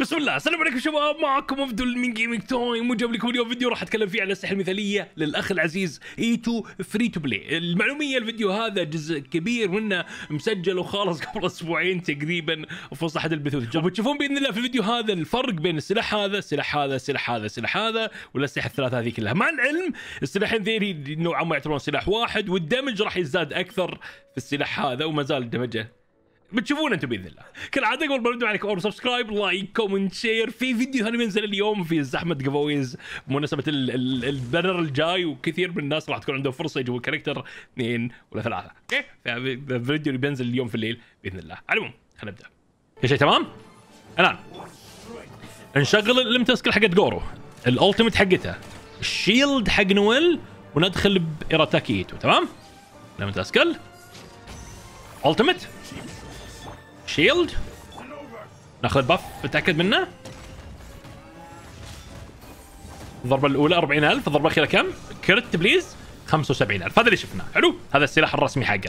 بسم الله السلام عليكم شباب معكم عبدل من جيمنج تايم وجاب لكم اليوم فيديو راح اتكلم فيه على الاسلحه المثاليه للاخ العزيز اي 2 فري تو بلاي المعلوميه الفيديو هذا جزء كبير منه مسجل وخالص قبل اسبوعين تقريبا في وسط احد البثوث وبتشوفون باذن الله في الفيديو هذا الفرق بين السلاح هذا السلاح هذا السلاح هذا السلاح هذا والاسلحه الثلاثه هذه كلها مع العلم السلاحين ذي نوعا ما يعتبرون سلاح واحد والدمج راح يزداد اكثر في السلاح هذا وما زال دمجه بتشوفونه انتم باذن الله كالعاده قبل ما نبدا عليكم اور سبسكرايب لايك كومنت شير في فيديو ثاني بينزل اليوم في زحمه جفويز بمناسبه البنر الجاي وكثير من الناس راح تكون عندهم فرصه يجيبوا كاركتر اثنين ولا ثلاثه اوكي فالفيديو اللي بينزل اليوم في الليل باذن الله على العموم خلينا نبدا كل شيء تمام؟ الان نشغل الليمت سكيل حقت جورو الالتيميت حقتها الشيلد حق نويل وندخل باراتاكي تمام؟ الامتسكل التيميت شيلد ناخذ باف نتاكد منه الضربه الاولى 40000 الضربه الاخيره كم كرت بليز 75000 هذا اللي شفناه حلو هذا السلاح الرسمي حقه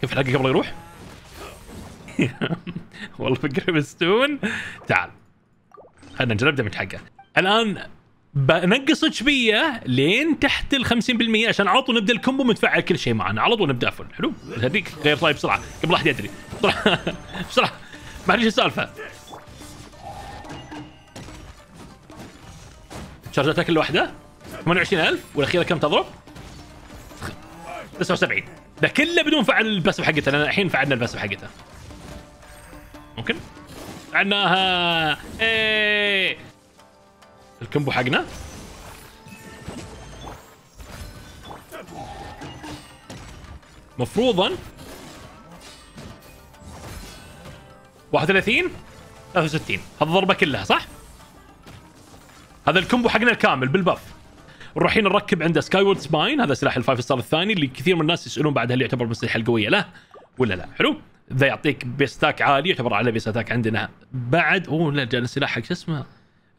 كيف حلقه قبل يروح والله فكر بستون تعال خلينا نجرب دمج حقه الان بنقص اتش لين تحت ال 50% عشان على طول نبدا الكومبو متفعل كل شيء معنا على طول نبدا فل حلو هذيك غير طيب بسرعه قبل احد يدري بسرعه بسرعه ما ادري السالفه شارجاتها كل واحده 28000 والاخيره كم تضرب؟ 79 ده كله بدون فعل الباسف حقتها لان الحين فعلنا الباسف حقتها ممكن؟ فعلناها ايه الكمبو حقنا مفروضا 31 63 هذه الضربه كلها صح؟ هذا الكومبو حقنا الكامل بالباف نروح هنا نركب عنده سكاي وورد سباين هذا سلاح الفايف ستار الثاني اللي كثير من الناس يسالون بعد هل يعتبر من الاسلحه القويه له ولا لا حلو ذا يعطيك بيستاك عالي يعتبر اعلى بيستاك عندنا بعد اوه لا جانا سلاح حق شو اسمه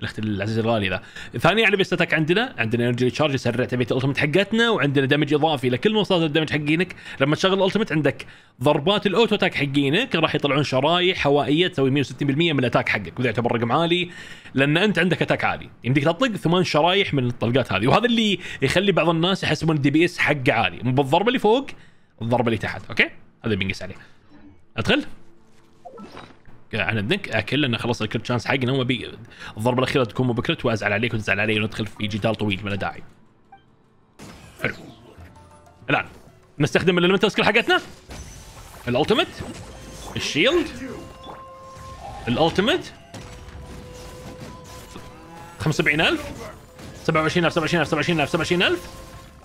الاخت العزيز الغالي ذا ثاني على بيستك عندنا عندنا انرجي تشارج يسرع تبيت الالتمت حقتنا وعندنا دمج اضافي لكل مصادر الدمج حقينك لما تشغل الالتمت عندك ضربات الاوتو تاك حقينك راح يطلعون شرايح هوائيه تسوي 160% من الاتاك حقك وذا يعتبر رقم عالي لان انت عندك اتاك عالي يمديك تطلق ثمان شرايح من الطلقات هذه وهذا اللي يخلي بعض الناس يحسبون الدي بي اس حقه عالي مو بالضربه اللي فوق الضربه اللي تحت اوكي هذا بنقيس عليه ادخل عن الدنك اكل لان خلاص الكرت شانس حقنا وما بي الضربه الاخيره تكون مو بكرت وازعل عليك وتزعل علي وندخل في جدال طويل ما له داعي. حلو. الان نستخدم الالمنتال سكيل حقتنا الالتمت الشيلد الالتمت 75000 27000 27000 27000 27000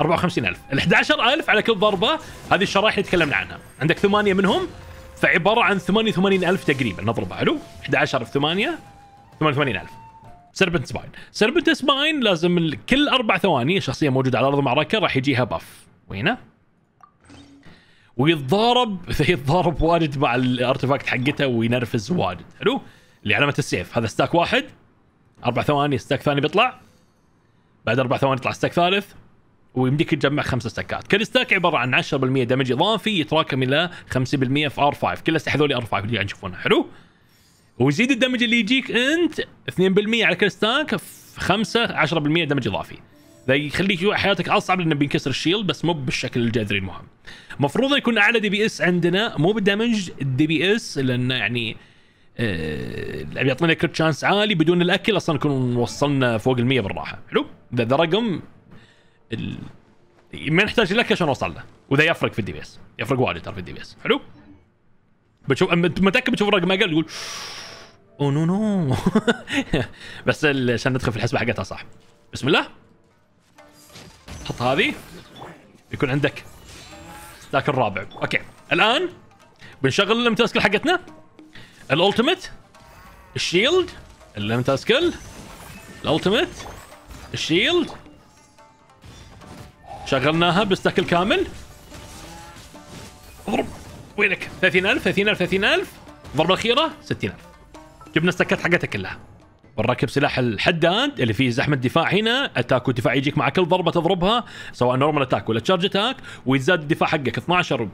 54000 ال 11000 على كل ضربه هذه الشرايح اللي تكلمنا عنها عندك ثمانيه منهم فعباره عن 88000 تقريبا نضربها حلو 11 في 8 88000 سربنت سباين سربنت سباين لازم كل اربع ثواني شخصيه موجوده على ارض المعركه راح يجيها باف وينه؟ ويتضارب يتضارب واجد مع الارتفاكت حقته وينرفز واجد حلو اللي علامه السيف هذا ستاك واحد اربع ثواني ستاك ثاني بيطلع بعد اربع ثواني يطلع ستاك ثالث ويمديك تجمع خمسة ستاكات كل ستاك عباره عن 10% دمج اضافي يتراكم الى 50% في ار 5 كلها هذول ار 5 اللي قاعد تشوفونها حلو ويزيد الدمج اللي يجيك انت 2% على كل ستاك في 5 10% دمج اضافي ذا يخليك حياتك اصعب لانه بينكسر الشيلد بس مو بالشكل الجذري المهم المفروض يكون اعلى دي بي اس عندنا مو بالدمج الدي بي اس لانه يعني آه بيعطينا كرت شانس عالي بدون الاكل اصلا نكون وصلنا فوق ال 100 بالراحه حلو ذا رقم ال... ما نحتاج لك عشان اوصل له وذا يفرق في الدي بي اس يفرق وايد ترى في الدي بي اس حلو بتشوف اما بتشوف الرقم اقل تقول او نو نو بس عشان ندخل في الحسبه حقتها صح بسم الله حط هذه يكون عندك ذاك الرابع اوكي الان بنشغل الام تاسكل حقتنا الالتيميت الشيلد الام تاسكل الالتيميت الشيلد شغلناها بالستاك الكامل اضرب وينك 30000 30000 30000 الضربه الاخيره 60000 جبنا السكات حقتها كلها ونركب سلاح الحداد اللي فيه زحمه دفاع هنا اتاك ودفاع يجيك مع كل ضربه تضربها سواء نورمال اتاك ولا تشارج اتاك ويزداد الدفاع حقك 12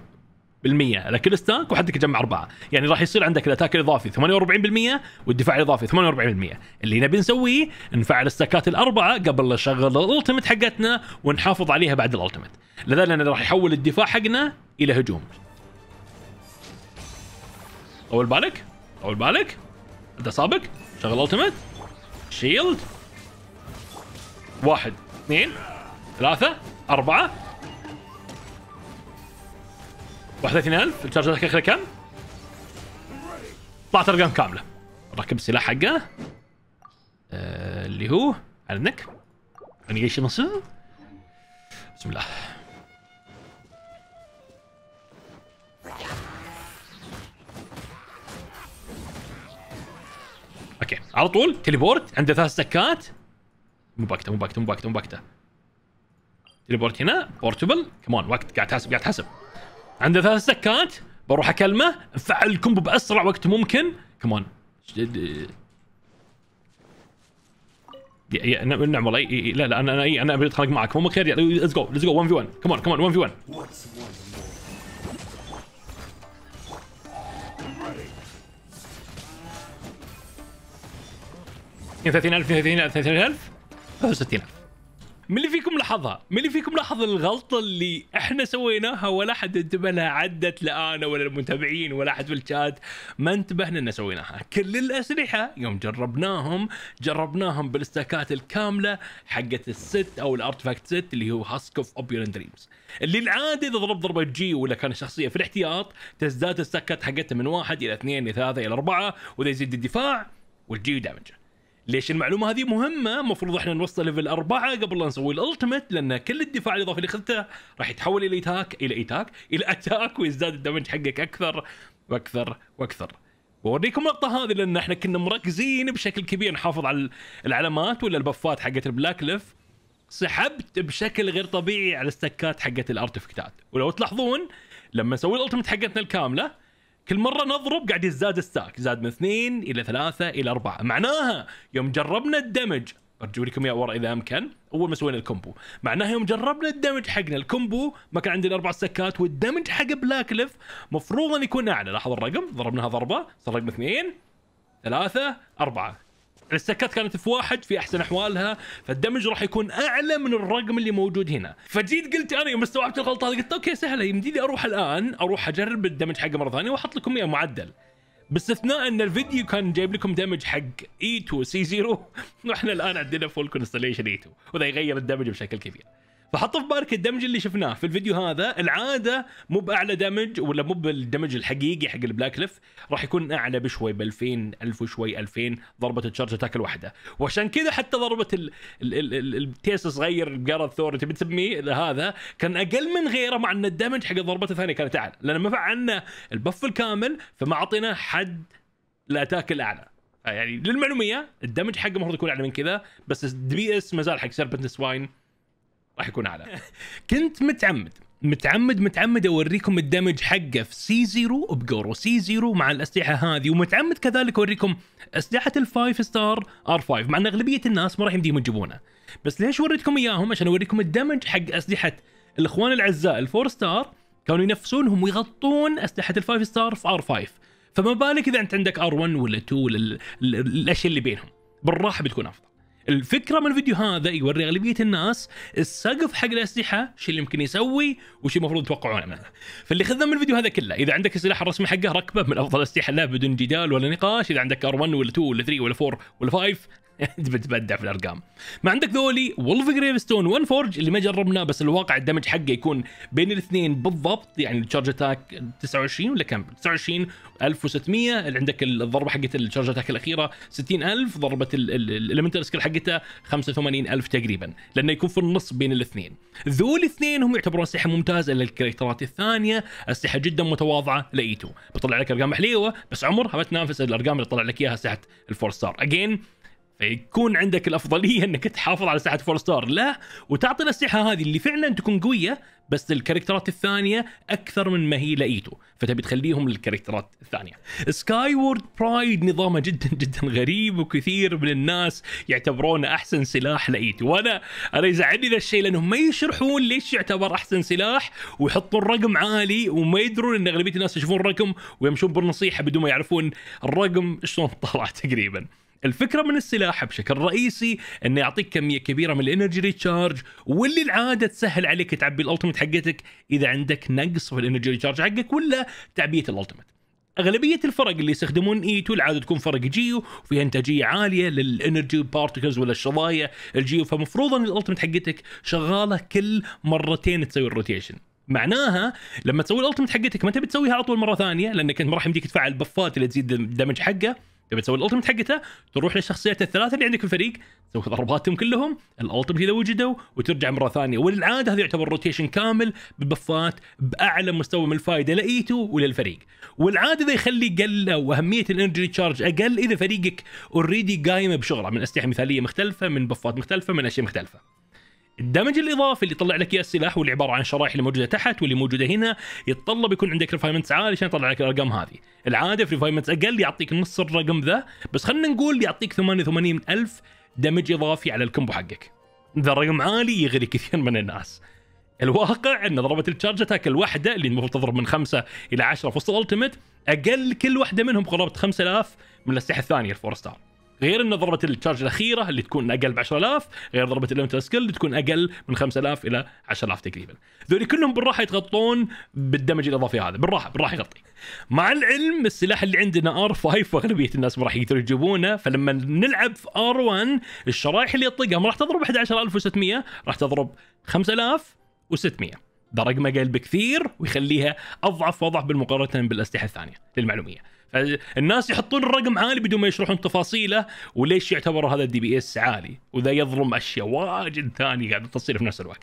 بالمية على كل ستاك وحدك يجمع اربعه، يعني راح يصير عندك الاتاك الاضافي 48% والدفاع الاضافي 48%، اللي نبي نسويه نفعل الستاكات الاربعه قبل لا نشغل الالتمت حقتنا ونحافظ عليها بعد الالتمت، لذلك راح يحول الدفاع حقنا الى هجوم. طول بالك طول بالك انت سابق شغل الألتمت شيلد واحد اثنين ثلاثة أربعة 31000 الشارجر اخره كم؟ طلعت ارقام كامله ركب السلاح حقه آه اللي هو على النك انيجيشن بسم الله اوكي على طول تليبورت عنده ثلاث سكات مو باكته مو باكته مو باكته مو باكته تليبورت هنا بورتبل كمان وقت قاعد تحسب قاعد تحسب عنده ثلاث سكات بروح اكلمه افعل الكومبو باسرع وقت ممكن كمان نعم-, نعم والله لا لا انا انا انا ابي اتخانق معك مو خير ليتس جو ليتس جو 1 في 1 كمان كمان 1 في 1 32000 32000 63000 من اللي فيكم لاحظها؟ من اللي فيكم لاحظ الغلطه اللي احنا سويناها ولا احد انتبه لها عدت لا انا ولا المتابعين ولا احد في الشات ما انتبهنا ان سويناها، كل الاسلحه يوم جربناهم جربناهم بالاستاكات الكامله حقت الست او الارتفاكت ست اللي هو هاسك اوف اوبيولنت دريمز. اللي العادي اذا ضرب ضربه جي ولا كان شخصيه في الاحتياط تزداد السكات حقتها من واحد الى اثنين الى ثلاثه الى اربعه واذا يزيد الدفاع والجي دامجه. ليش المعلومه هذه مهمه المفروض احنا نوصل ليفل اربعه قبل لا نسوي الالتمت لان كل الدفاع الاضافي اللي اخذته راح يتحول الى ايتاك الى ايتاك الى اتاك ويزداد الدمج حقك اكثر واكثر واكثر بوريكم اللقطه هذه لان احنا كنا مركزين بشكل كبير نحافظ على العلامات ولا البفات حقت البلاك ليف سحبت بشكل غير طبيعي على الستكات حقت الارتفكتات ولو تلاحظون لما نسوي الالتمت حقتنا الكامله كل مره نضرب قاعد يزداد الستاك زاد من اثنين الى ثلاثه الى اربعه معناها يوم جربنا الدمج برجو لكم اياه ورا اذا امكن اول ما سوينا الكومبو معناها يوم جربنا الدمج حقنا الكومبو ما كان عندنا اربع سكات والدمج حق بلاك ليف مفروض ان يكون اعلى لاحظوا الرقم ضربناها ضربه صار رقم اثنين ثلاثه اربعه السكات كانت في واحد في احسن احوالها فالدمج راح يكون اعلى من الرقم اللي موجود هنا فجيت قلت انا يوم استوعبت الغلطه هذه قلت اوكي سهله يمديني اروح الان اروح اجرب الدمج حقه مره ثانيه واحط لكم اياه معدل باستثناء ان الفيديو كان جايب لكم دمج حق اي 2 سي 0 واحنا الان عندنا فول كونستليشن اي 2 وذا يغير الدمج بشكل كبير فحط في بالك الدمج اللي شفناه في الفيديو هذا العاده مو باعلى دمج ولا مو بالدمج الحقيقي حق البلاك ليف راح يكون اعلى بشوي ب 2000 1000 وشوي 2000 ضربه الشارج اتاك الواحده وعشان كذا حتى ضربه ال... ال... ال... ال... التيس الصغير القرد ثور تبي تسميه هذا كان اقل من غيره مع ان الدمج حق الضربه الثانيه كانت اعلى لان ما فعلنا البف الكامل فما اعطينا حد لاتاك الاعلى يعني للمعلوميه الدمج حقه المفروض يكون اعلى من كذا بس الدي بي اس ما زال حق سيربنت سواين راح يكون اعلى كنت متعمد متعمد متعمد اوريكم الدمج حقه في سي زيرو بجورو سي زيرو مع الاسلحه هذه ومتعمد كذلك اوريكم اسلحه الفايف ستار ار 5 مع ان اغلبيه الناس ما راح يمديهم يجيبونه بس ليش وريتكم اياهم عشان اوريكم الدمج حق اسلحه الاخوان الاعزاء الفور ستار كانوا ينفسونهم ويغطون اسلحه الفايف ستار في ار 5 فما بالك اذا انت عندك ار 1 ولا 2 ولا الاشياء اللي بينهم بالراحه بتكون افضل الفكره من الفيديو هذا يوري اغلبيه الناس السقف حق الاسلحه شو اللي ممكن يسوي وش المفروض يتوقعون منه فاللي خذنا من الفيديو هذا كله اذا عندك السلاح الرسمي حقه ركبه من افضل الاسلحه له بدون جدال ولا نقاش اذا عندك ار 1 ولا 2 ولا 3 ولا 4 ولا 5 انت بتبدع في الارقام ما عندك ذولي وولف جريف ستون وان فورج اللي ما جربناه بس الواقع الدمج حقه يكون بين الاثنين بالضبط يعني التشارج اتاك 29 ولا كم 29 1600 اللي عندك الضربه حقت التشارج اتاك الاخيره 60000 ضربه الاليمنتال سكيل حقتها 85000 تقريبا لانه يكون في النص بين الاثنين ذول الاثنين هم يعتبرون اسلحه ممتازه للكاركترات الثانيه اسلحه جدا متواضعه لايتو e بطلع لك ارقام حليوه بس عمرها ما تنافس الارقام اللي طلع لك اياها ساحه الفور ستار اجين يكون عندك الافضليه انك تحافظ على ساعه فور ستار لا وتعطي الاسلحه هذه اللي فعلا تكون قويه بس الكاركترات الثانيه اكثر من ما هي لايتو فتبي تخليهم للكاركترات الثانيه سكاي وورد برايد نظامه جدا جدا غريب وكثير من الناس يعتبرونه احسن سلاح لايتو وانا انا يزعلني ذا الشيء لانهم ما يشرحون ليش يعتبر احسن سلاح ويحطون رقم عالي وما يدرون ان اغلبيه الناس يشوفون رقم ويمشون بالنصيحه بدون ما يعرفون الرقم شلون طلع تقريبا الفكره من السلاح بشكل رئيسي انه يعطيك كميه كبيره من الانرجي ريتشارج واللي العاده تسهل عليك تعبي الالتيميت حقتك اذا عندك نقص في الانرجي ريتشارج حقك ولا تعبيه الالتيميت اغلبيه الفرق اللي يستخدمون اي e 2 العاده تكون فرق جيو وفيها انتاجيه عاليه للانرجي بارتكلز ولا الشظايا الجيو فمفروض ان الألتمت حقتك شغاله كل مرتين تسوي الروتيشن معناها لما تسوي الألتمت حقتك ما تبي تسويها على طول مره ثانيه لانك ما راح يمديك تفعل بفات اللي تزيد الدمج حقه تبي تسوي الالتمت حقته تروح للشخصيات الثلاثه اللي عندك في الفريق تسوي ضرباتهم كلهم الالتمت اذا وجدوا وترجع مره ثانيه وللعاده هذا يعتبر روتيشن كامل بالبفات باعلى مستوى من الفائده لايتو وللفريق والعاده ذا يخلي قل واهميه الانرجي تشارج اقل اذا فريقك اوريدي قايمه بشغله من اسلحه مثاليه مختلفه من بفات مختلفه من اشياء مختلفه الدمج الاضافي اللي يطلع لك اياه السلاح واللي عباره عن شرائح اللي موجوده تحت واللي موجوده هنا يتطلب يكون عندك ريفايمنتس عالي عشان يطلع لك الارقام هذه العاده في ريفايمنتس اقل يعطيك نص الرقم ذا بس خلينا نقول يعطيك 88000 دمج اضافي على الكمبو حقك ذا الرقم عالي يغري كثير من الناس الواقع ان ضربه التشارج اتاك الواحده اللي المفروض تضرب من 5 الى 10 في وسط الالتيميت اقل كل واحده منهم قرابه 5000 من الاسلحه الثانيه الفور ستار غير ان ضربه التشارج الاخيره اللي تكون اقل ب 10000 غير ضربه الامتر سكيل اللي تكون اقل من 5000 الى 10000 تقريبا ذولي كلهم بالراحه يتغطون بالدمج الاضافي هذا بالراحه بالراحه يغطي مع العلم السلاح اللي عندنا ار 5 واغلبيه الناس ما راح يقدروا يجيبونه فلما نلعب في ار 1 الشرايح اللي يطقها ما راح تضرب 11600 راح تضرب 5600 ده رقم اقل بكثير ويخليها اضعف وضع بالمقارنه بالاسلحه الثانيه للمعلوميه الناس يحطون الرقم عالي بدون ما يشرحون تفاصيله وليش يعتبر هذا الدي بي اس عالي وذا يظلم اشياء واجد ثانيه قاعده تصير في نفس الوقت.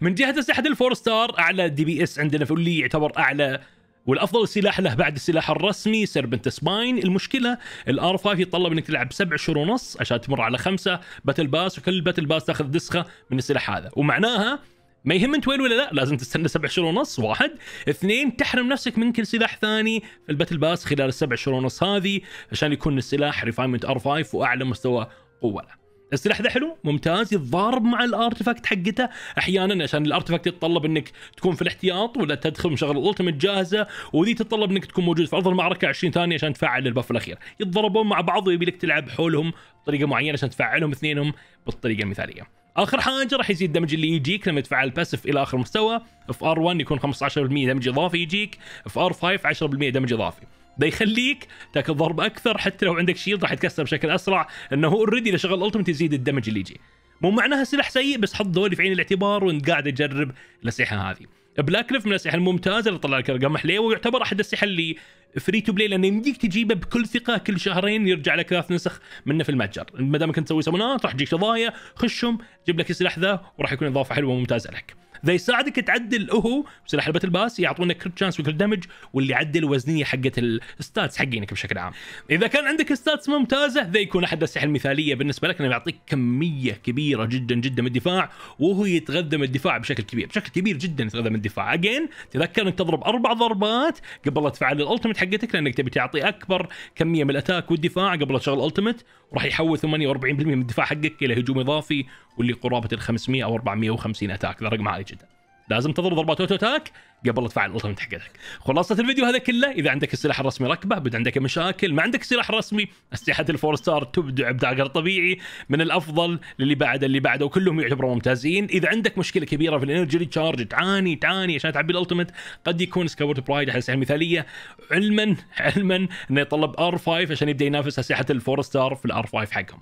من جهه السلاح الفور ستار اعلى دي بي اس عندنا اللي يعتبر اعلى والافضل سلاح له بعد السلاح الرسمي سربنت سباين المشكله الار 5 يتطلب انك تلعب سبع شهور ونص عشان تمر على خمسه باتل باس وكل باتل باس تاخذ نسخه من السلاح هذا ومعناها ما يهم انت وين ولا لا لازم تستنى سبع شهور ونص واحد اثنين تحرم نفسك من كل سلاح ثاني في الباتل باس خلال السبع شهور ونص هذه عشان يكون السلاح ريفاينمنت ار 5 واعلى مستوى قوه له السلاح ذا حلو ممتاز يتضارب مع الارتفاكت حقته احيانا عشان الارتفاكت يتطلب انك تكون في الاحتياط ولا تدخل مشغل الالتمت جاهزه وذي تتطلب انك تكون موجود في ارض المعركه 20 ثانيه عشان تفعل البف الاخير يتضربون مع بعض ويبي لك تلعب حولهم بطريقه معينه عشان تفعلهم اثنينهم بالطريقه المثاليه اخر حاجه راح يزيد الدمج اللي يجيك لما تفعل باسف الى اخر مستوى في ار 1 يكون 15% دمج اضافي يجيك في ار 5 10% دمج اضافي ده يخليك تاكل ضرب اكثر حتى لو عندك شيلد راح يتكسر بشكل اسرع لانه هو اوريدي اذا شغل التمت يزيد الدمج اللي يجي مو معناها سلاح سيء بس حط ذولي في عين الاعتبار وانت قاعد تجرب الاسلحه هذه بلاك ليف من الاسلحه الممتازه اللي طلع لك ارقام حليوه ويعتبر احد الاسلحه اللي فري تو بلاي لانه يمديك تجيبه بكل ثقه كل شهرين يرجع لك ثلاث نسخ منه في المتجر ما دام كنت تسوي سمونات راح تجيك شظايا خشهم جيب لك السلاح ذا وراح يكون اضافه حلوه وممتازه لك ذا يساعدك تعدل هو بسلاح الباتل باس يعطونك كريت شانس وكل دمج واللي يعدل وزنيه حقه الستاتس حقينك بشكل عام اذا كان عندك ستاتس ممتازه ذا يكون احد الاسلحه المثاليه بالنسبه لك انه يعطيك كميه كبيره جدا جدا من الدفاع وهو يتغذى من الدفاع بشكل كبير بشكل كبير جدا يتغذى من الدفاع اجين تذكر انك تضرب اربع ضربات قبل لا تفعل الالتيميت حقتك لانك تبي تعطي اكبر كميه من الاتاك والدفاع قبل لا تشغل الالتيميت وراح يحول 48% من الدفاع حقك الى هجوم اضافي واللي قرابه ال 500 او 450 اتاك ذا رقم عالي جدا لازم تضرب ضربات اوتو اتاك قبل تفعل الالتمت حقتك خلاصه الفيديو هذا كله اذا عندك السلاح الرسمي ركبه بد عندك مشاكل ما عندك سلاح رسمي اسلحه الفور ستار تبدع ابداع غير طبيعي من الافضل للي بعده اللي بعده وكلهم يعتبروا ممتازين اذا عندك مشكله كبيره في الانرجي ريتشارج تعاني تعاني عشان تعبي الالتمت قد يكون سكاورد برايد احد الاسلحه المثاليه علما علما انه يطلب ار 5 عشان يبدا ينافس اسلحه الفور ستار في الار 5 حقهم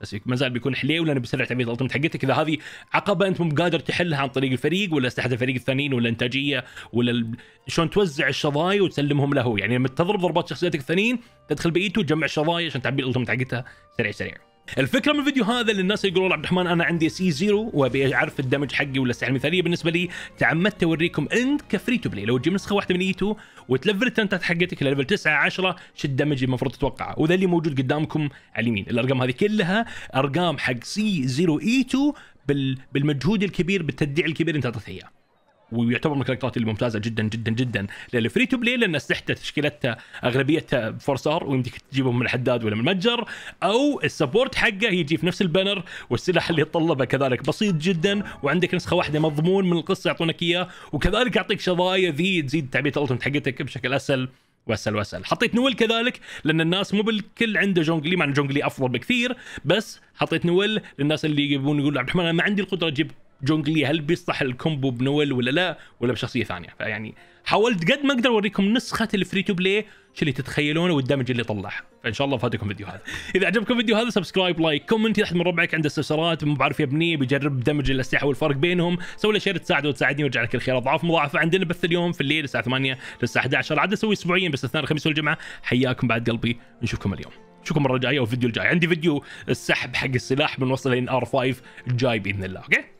بس ما زال بيكون حليو لانه بيسرع تعبئه الالتمت حقتك اذا هذه عقبه انت مو قادر تحلها عن طريق الفريق ولا اسلحه الفريق الثانيين ولا انتاجيه ولا ال... شلون توزع الشظايا وتسلمهم له يعني لما تضرب ضربات شخصيتك الثانيين تدخل بايته تجمع الشظايا عشان تعبي الالتمت حقتها سريع سريع. الفكره من الفيديو هذا اللي الناس يقولون عبد الرحمن انا عندي سي زيرو وابي اعرف الدمج حقي ولا المثاليه بالنسبه لي تعمدت اوريكم انت كفري تو بلاي لو تجيب نسخه واحده من اي e تو وتلفل التنتات حقتك لليفل 9 10 شو الدمج المفروض تتوقعه وذا اللي موجود قدامكم على اليمين الارقام هذه كلها ارقام حق سي زيرو اي تو بالمجهود الكبير بالتدعي الكبير انت اعطيته اياه ويعتبر من الكاركترات الممتازه جدا جدا جدا للفري تو بلاي لان اسلحته تشكيلتها اغلبيتها فورسار ويمديك تجيبهم من الحداد ولا من المتجر او السبورت حقه يجي في نفس البنر والسلاح اللي يتطلبه كذلك بسيط جدا وعندك نسخه واحده مضمون من القصه يعطونك اياه وكذلك يعطيك شظايا ذي تزيد تعبئه الالتمت حقتك بشكل اسهل واسهل واسهل حطيت نويل كذلك لان الناس مو بالكل عنده جونجلي مع ان جونجلي افضل بكثير بس حطيت نويل للناس اللي يبون يقولوا عبد الرحمن انا ما عندي القدره اجيب جونجلي هل بيصلح الكومبو بنويل ولا لا ولا بشخصيه ثانيه فيعني حاولت قد ما اقدر اوريكم نسخه الفري تو بلاي شو اللي تتخيلونه والدمج اللي طلع فان شاء الله فاتكم فيديو هذا اذا عجبكم فيديو هذا سبسكرايب لايك كومنت اذا احد من ربعك عنده استفسارات مو بعرف يبني بيجرب دمج الاسلحه والفرق بينهم سوي له شير تساعده وتساعدني ويرجع لك الخير اضعاف مضاعفه عندنا بث اليوم في الليل الساعه 8 للساعه 11 عاد اسوي اسبوعيا باستثناء الخميس والجمعه حياكم بعد قلبي نشوفكم اليوم نشوفكم المره الجايه والفيديو الجاي عندي فيديو السحب حق السلاح من وصل ار 5 الجاي باذن الله اوكي